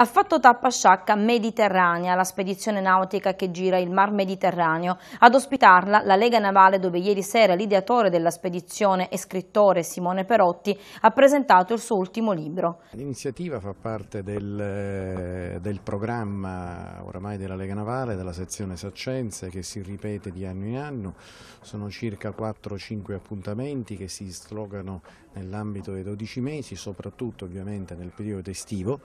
Ha fatto tappa sciacca Mediterranea, la spedizione nautica che gira il Mar Mediterraneo. Ad ospitarla la Lega Navale dove ieri sera l'ideatore della spedizione e scrittore Simone Perotti ha presentato il suo ultimo libro. L'iniziativa fa parte del, eh, del, programma oramai della Lega Navale, della sezione Saccenze che si ripete di anno in anno. Sono circa 4-5 appuntamenti che si slogano nell'ambito dei 12 mesi, soprattutto ovviamente nel periodo estivo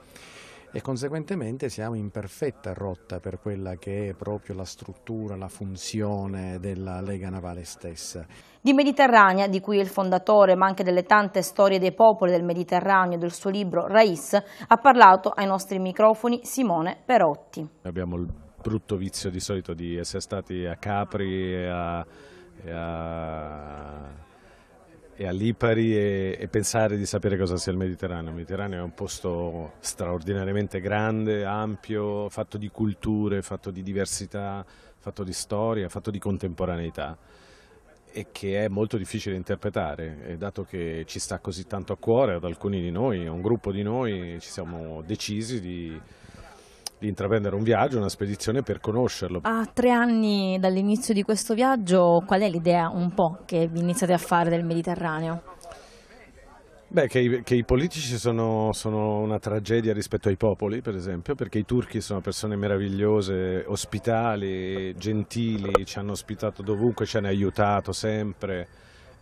e conseguentemente siamo in perfetta rotta per quella che è proprio la struttura, la funzione della Lega Navale stessa. Di Mediterranea, di cui è il fondatore, ma anche delle tante storie dei popoli del Mediterraneo e del suo libro Raiz, ha parlato ai nostri microfoni Simone Perotti. Abbiamo il brutto vizio di solito di essere stati a Capri e a, e a e a Lipari e, e, pensare di sapere cosa sia il Mediterraneo. Il Mediterraneo è un posto straordinariamente grande, ampio, fatto di culture, fatto di diversità, fatto di storia, fatto di contemporaneità e che è molto difficile interpretare e dato che ci sta così tanto a cuore ad alcuni di noi, a un gruppo di noi, ci siamo decisi di di intraprendere un viaggio, una spedizione per conoscerlo. A tre anni dall'inizio di questo viaggio, qual è l'idea un po' che vi iniziate a fare del Mediterraneo? Beh, che i, che i politici sono, sono, una tragedia rispetto ai popoli, per esempio, perché i turchi sono persone meravigliose, ospitali, gentili, ci hanno ospitato dovunque, ci hanno aiutato sempre,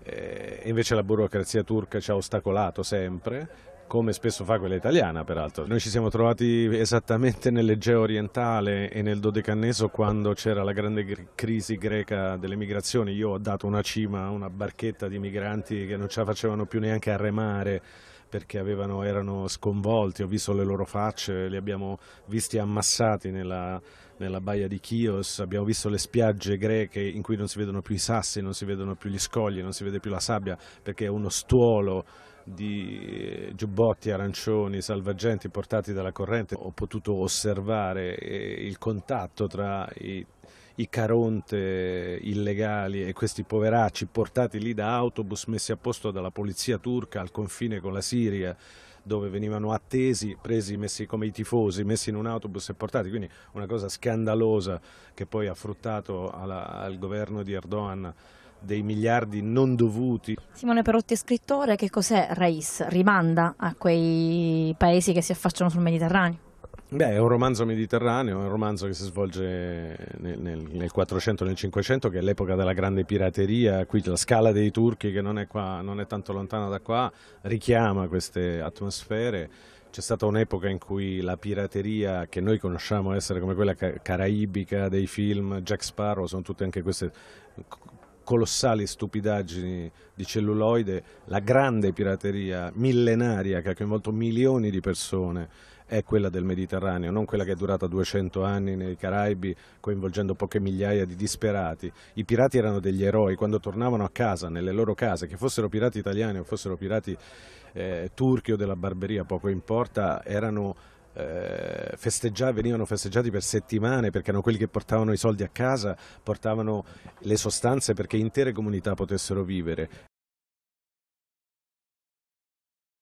eh, invece la burocrazia turca ci ha ostacolato sempre come spesso fa quella italiana peraltro. Noi ci siamo trovati esattamente nell'Egeo orientale e nel Dodecanneso quando c'era la grande crisi greca delle migrazioni. Io ho dato una cima a una barchetta di migranti che non ce la facevano più neanche a remare perché avevano, erano sconvolti, ho visto le loro facce, li abbiamo visti ammassati nella, nella baia di Chios, abbiamo visto le spiagge greche in cui non si vedono più i sassi, non si vedono più gli scogli, non si vede più la sabbia perché è uno stuolo di giubbotti arancioni salvagenti portati dalla corrente ho potuto osservare eh, il contatto tra i, i caronte illegali e questi poveracci portati lì da autobus messi a posto dalla polizia turca al confine con la Siria dove venivano attesi, presi messi come i tifosi, messi in un autobus e portati, quindi una cosa scandalosa che poi ha fruttato alla, al governo di Erdogan dei miliardi non dovuti. Simone Perotti, scrittore, che cos'è Raiz? Rimanda a quei paesi che si affacciano sul Mediterraneo? Beh, è un romanzo mediterraneo, è un romanzo che si svolge nel, nel, nel 400 nel 500, che è l'epoca della grande pirateria, qui la scala dei turchi che non è, qua, non è tanto lontana da qua, richiama queste atmosfere. C'è stata un'epoca in cui la pirateria che noi conosciamo essere come quella caraibica dei film, Jack Sparrow, sono tutte anche queste colossali stupidaggini di celluloide, la grande pirateria millenaria che ha coinvolto milioni di persone è quella del Mediterraneo, non quella che è durata 200 anni nei Caraibi, coinvolgendo poche migliaia di disperati. I pirati erano degli eroi, quando tornavano a casa, nelle loro case, che fossero pirati italiani o fossero pirati eh, turchi o della Barberia, poco importa, erano eh, venivano festeggiati per settimane perché erano quelli che portavano i soldi a casa, portavano le sostanze perché intere comunità potessero vivere.